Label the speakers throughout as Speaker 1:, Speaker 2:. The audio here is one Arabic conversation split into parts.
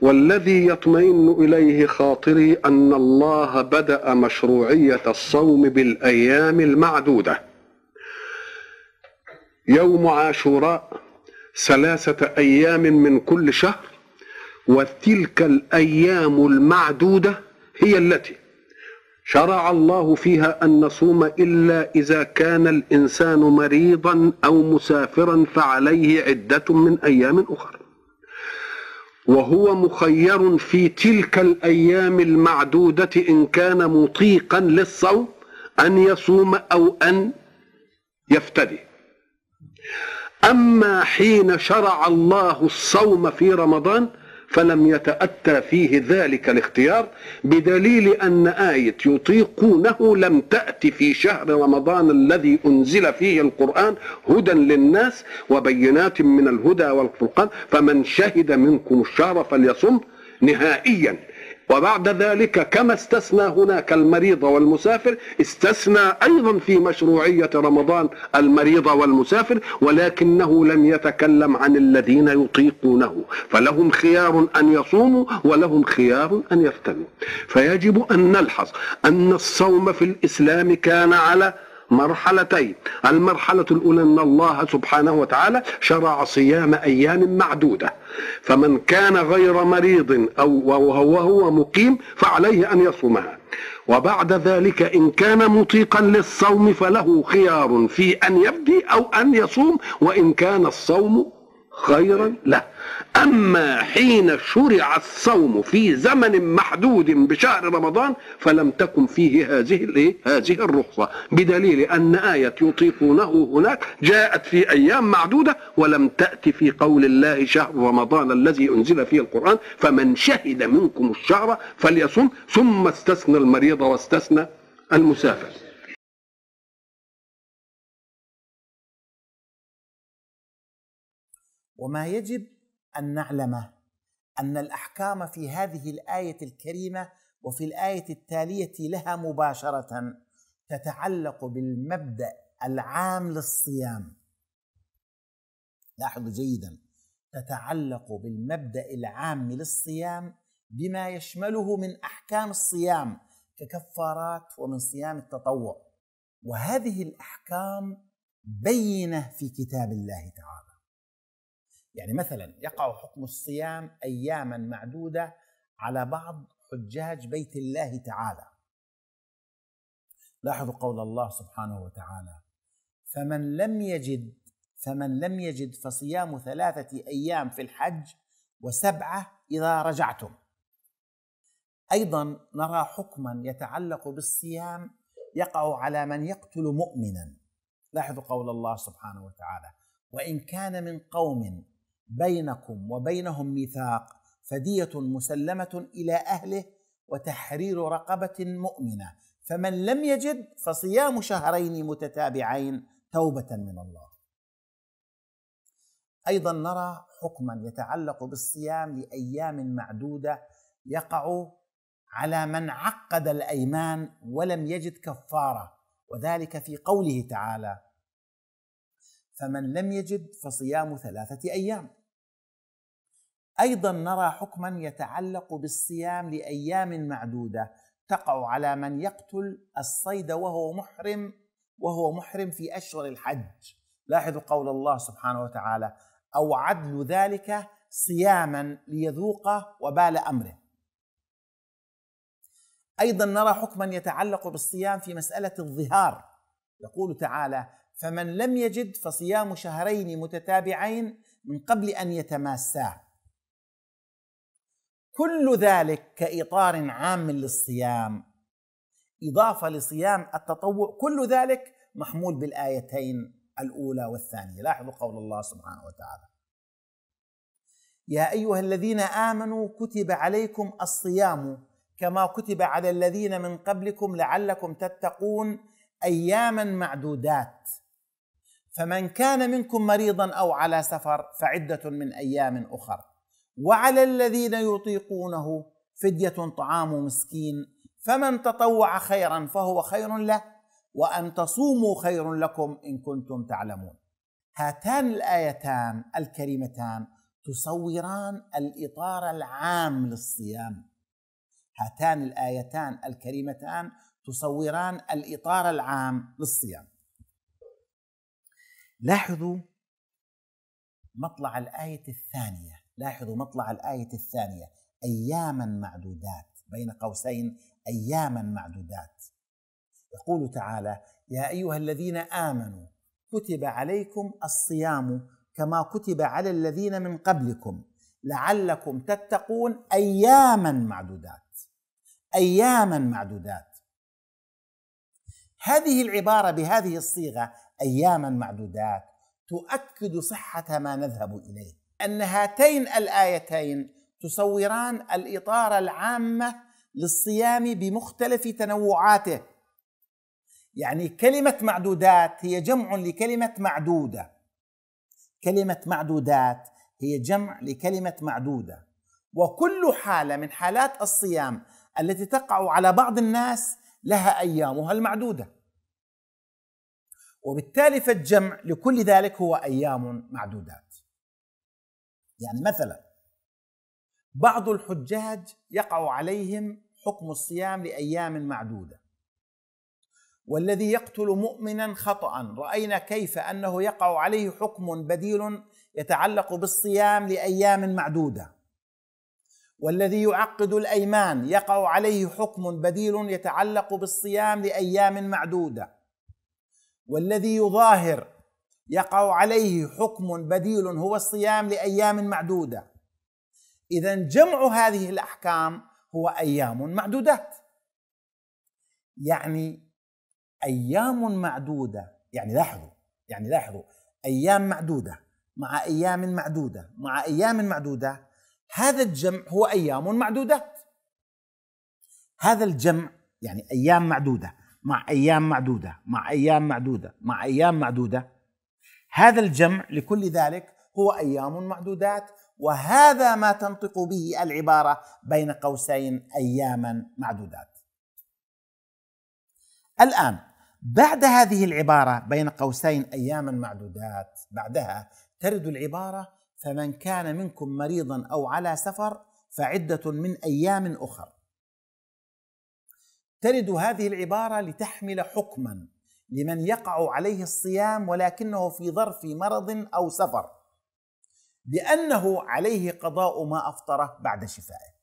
Speaker 1: والذي يطمئن اليه خاطري ان الله بدا مشروعيه الصوم بالايام المعدوده يوم عاشوراء ثلاثه ايام من كل شهر وتلك الايام المعدوده هي التي شرع الله فيها ان نصوم الا اذا كان الانسان مريضا او مسافرا فعليه عده من ايام اخرى وهو مخير في تلك الأيام المعدودة إن كان مطيقا للصوم أن يصوم أو أن يفتدي أما حين شرع الله الصوم في رمضان فلم يتأتى فيه ذلك الاختيار بدليل أن آية يطيقونه لم تأتي في شهر رمضان الذي أنزل فيه القرآن هدى للناس وبينات من الهدى والفرقان فمن شهد منكم الشهر فليصم نهائيا وبعد ذلك كما استثنى هناك المريض والمسافر استثنى أيضا في مشروعية رمضان المريض والمسافر ولكنه لم يتكلم عن الذين يطيقونه فلهم خيار أن يصوموا ولهم خيار أن يفتنوا فيجب أن نلحظ أن الصوم في الإسلام كان على مرحلتين المرحلة الأولى أن الله سبحانه وتعالى شرع صيام أيام معدودة فمن كان غير مريض أو وهو هو مقيم فعليه أن يصومها وبعد ذلك إن كان مطيقا للصوم فله خيار في أن يبدي أو أن يصوم وإن كان الصوم خيرا له أما حين شرع الصوم في زمن محدود بشهر رمضان فلم تكن فيه هذه الايه؟ هذه الرخصة بدليل أن آية يطيقونه هناك جاءت في أيام معدودة ولم تأتي في قول الله شهر رمضان الذي أنزل فيه القرآن فمن شهد منكم الشهر فليصم ثم استثنى المريض واستثنى المسافر
Speaker 2: وما يجب ان نعلمه ان الاحكام في هذه الايه الكريمه وفي الايه التاليه لها مباشره تتعلق بالمبدا العام للصيام لاحظوا جيدا تتعلق بالمبدا العام للصيام بما يشمله من احكام الصيام ككفارات ومن صيام التطوع وهذه الاحكام بينه في كتاب الله تعالى يعني مثلا يقع حكم الصيام اياما معدوده على بعض حجاج بيت الله تعالى لاحظوا قول الله سبحانه وتعالى فمن لم يجد فمن لم يجد فصيام ثلاثه ايام في الحج وسبعه اذا رجعتم ايضا نرى حكما يتعلق بالصيام يقع على من يقتل مؤمنا لاحظوا قول الله سبحانه وتعالى وان كان من قوم بينكم وبينهم ميثاق فدية مسلمة إلى أهله وتحرير رقبة مؤمنة فمن لم يجد فصيام شهرين متتابعين توبة من الله أيضا نرى حكما يتعلق بالصيام لأيام معدودة يقع على من عقد الأيمان ولم يجد كفارة وذلك في قوله تعالى فمن لم يجد فصيام ثلاثة أيام ايضا نرى حكما يتعلق بالصيام لايام معدوده تقع على من يقتل الصيد وهو محرم وهو محرم في اشهر الحج لاحظوا قول الله سبحانه وتعالى او عدل ذلك صياما ليذوق وبال امره ايضا نرى حكما يتعلق بالصيام في مساله الظهار يقول تعالى فمن لم يجد فصيام شهرين متتابعين من قبل ان يتماساه كل ذلك كإطار عام للصيام إضافة لصيام التطوع كل ذلك محمول بالآيتين الأولى والثانية لاحظوا قول الله سبحانه وتعالى يا أيها الذين آمنوا كتب عليكم الصيام كما كتب على الذين من قبلكم لعلكم تتقون أياما معدودات فمن كان منكم مريضا أو على سفر فعدة من أيام أخر وعلى الذين يطيقونه فدية طعام مسكين فمن تطوع خيرا فهو خير له وأن تصوموا خير لكم إن كنتم تعلمون هاتان الآيتان الكريمتان تصوران الإطار العام للصيام هاتان الآيتان الكريمتان تصوران الإطار العام للصيام لاحظوا مطلع الآية الثانية لاحظوا مطلع الآية الثانية أياما معدودات بين قوسين أياما معدودات يقول تعالى يا أيها الذين آمنوا كتب عليكم الصيام كما كتب على الذين من قبلكم لعلكم تتقون أياما معدودات أياما معدودات هذه العبارة بهذه الصيغة أياما معدودات تؤكد صحة ما نذهب إليه ان هاتين الايتين تصوران الاطار العام للصيام بمختلف تنوعاته يعني كلمه معدودات هي جمع لكلمه معدوده كلمه معدودات هي جمع لكلمه معدوده وكل حاله من حالات الصيام التي تقع على بعض الناس لها ايامها المعدوده وبالتالي فالجمع لكل ذلك هو ايام معدودات يعني مثلا بعض الحجاج يقع عليهم حكم الصيام لايام معدوده والذي يقتل مؤمنا خطا راينا كيف انه يقع عليه حكم بديل يتعلق بالصيام لايام معدوده والذي يعقد الايمان يقع عليه حكم بديل يتعلق بالصيام لايام معدوده والذي يظاهر يقع عليه حكم بديل هو الصيام لايام معدوده اذا جمع هذه الاحكام هو ايام معدودات يعني ايام معدوده يعني لاحظوا يعني لاحظوا ايام معدوده مع ايام معدوده مع ايام معدوده هذا الجمع هو ايام معدودات هذا الجمع يعني ايام معدوده مع ايام معدوده مع ايام معدوده مع ايام معدوده هذا الجمع لكل ذلك هو ايام معدودات وهذا ما تنطق به العباره بين قوسين اياما معدودات الان بعد هذه العباره بين قوسين اياما معدودات بعدها ترد العباره فمن كان منكم مريضا او على سفر فعده من ايام اخر ترد هذه العباره لتحمل حكما لمن يقع عليه الصيام ولكنه في ظرف مرض او سفر لانه عليه قضاء ما افطره بعد شفائه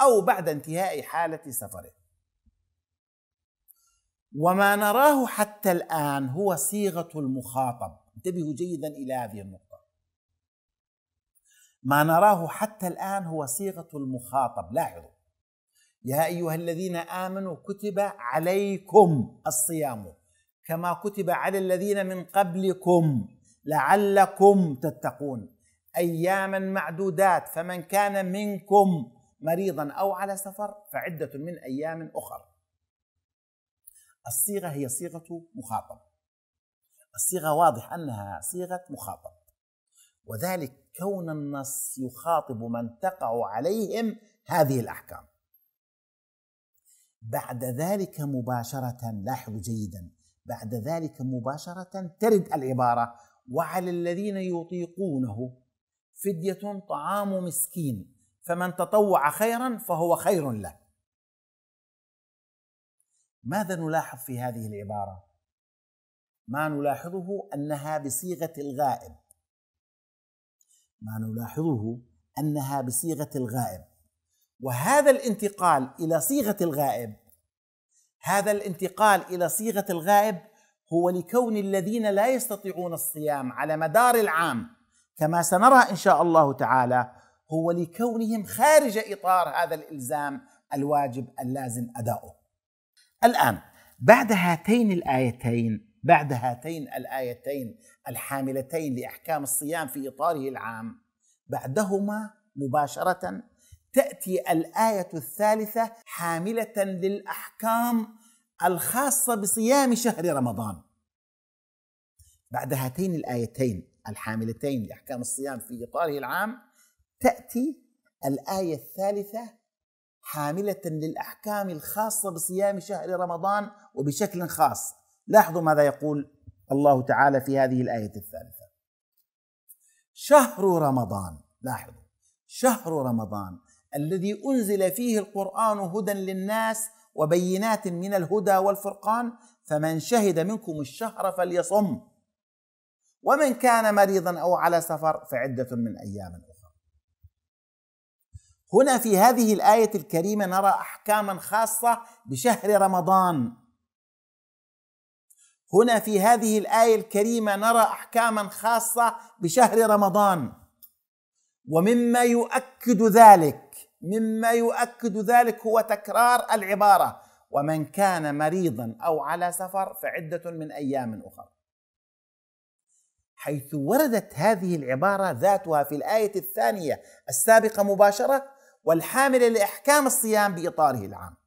Speaker 2: او بعد انتهاء حاله سفره وما نراه حتى الان هو صيغه المخاطب انتبهوا جيدا الى هذه النقطه ما نراه حتى الان هو صيغه المخاطب لاحظوا يا ايها الذين امنوا كتب عليكم الصيام كما كتب على الذين من قبلكم لعلكم تتقون اياما معدودات فمن كان منكم مريضا او على سفر فعده من ايام اخر الصيغه هي صيغه مخاطب الصيغه واضح انها صيغه مخاطب وذلك كون النص يخاطب من تقع عليهم هذه الاحكام بعد ذلك مباشره لاحظوا جيدا بعد ذلك مباشرة ترد العبارة وعلى الذين يطيقونه فدية طعام مسكين فمن تطوع خيرا فهو خير له ماذا نلاحظ في هذه العبارة؟ ما نلاحظه أنها بصيغة الغائب ما نلاحظه أنها بصيغة الغائب وهذا الانتقال إلى صيغة الغائب هذا الانتقال الى صيغه الغائب هو لكون الذين لا يستطيعون الصيام على مدار العام كما سنرى ان شاء الله تعالى هو لكونهم خارج اطار هذا الالزام الواجب اللازم اداؤه. الان بعد هاتين الايتين بعد هاتين الايتين الحاملتين لاحكام الصيام في اطاره العام بعدهما مباشره تأتي الآية الثالثة حاملة للأحكام الخاصة بصيام شهر رمضان بعد هاتين الآيتين الحاملتين لأحكام الصيام في إطاره العام تأتي الآية الثالثة حاملة للأحكام الخاصة بصيام شهر رمضان وبشكل خاص لاحظوا ماذا يقول الله تعالى في هذه الآية الثالثة شهر رمضان لاحظوا شهر رمضان الذي انزل فيه القران هدى للناس وبينات من الهدى والفرقان فمن شهد منكم الشهر فليصم ومن كان مريضا او على سفر فعده من ايام اخرى هنا في هذه الايه الكريمه نرى احكاما خاصه بشهر رمضان هنا في هذه الايه الكريمه نرى احكاما خاصه بشهر رمضان ومما يؤكد ذلك مما يؤكد ذلك هو تكرار العباره ومن كان مريضا او على سفر فعده من ايام اخرى حيث وردت هذه العباره ذاتها في الايه الثانيه السابقه مباشره والحامله لاحكام الصيام باطاره العام